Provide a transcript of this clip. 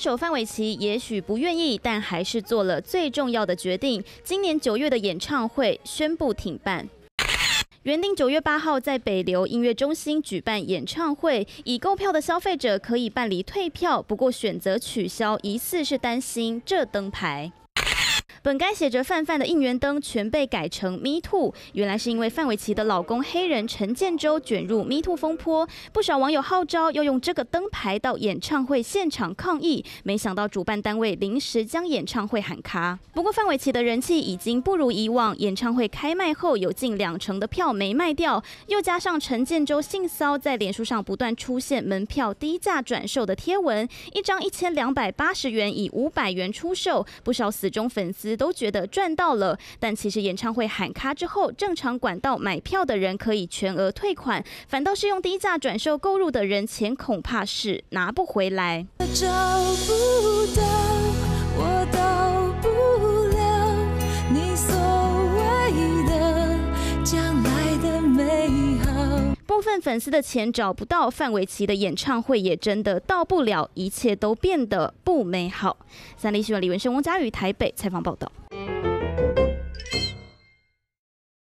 手范玮琪也许不愿意，但还是做了最重要的决定：今年九月的演唱会宣布停办。原定九月八号在北流音乐中心举办演唱会，已购票的消费者可以办理退票，不过选择取消疑似是担心这灯牌。本该写着范范的应援灯全被改成 Me Too，原来是因为范玮琪的老公黑人陈建州卷入 Me Too 风波，不少网友号召要用这个灯牌到演唱会现场抗议，没想到主办单位临时将演唱会喊卡。不过范玮琪的人气已经不如以往，演唱会开卖后有近两成的票没卖掉，又加上陈建州性骚在脸书上不断出现门票低价转售的贴文，一张一千两百八十元以五百元出售，不少死忠粉丝。都觉得赚到了，但其实演唱会喊卡之后，正常管道买票的人可以全额退款，反倒是用低价转售购入的人，钱恐怕是拿不回来。部分粉丝的钱找不到，范玮琪的演唱会也真的到不了，一切都变得不美好。三立新闻李文轩、翁嘉宇台北采访报道。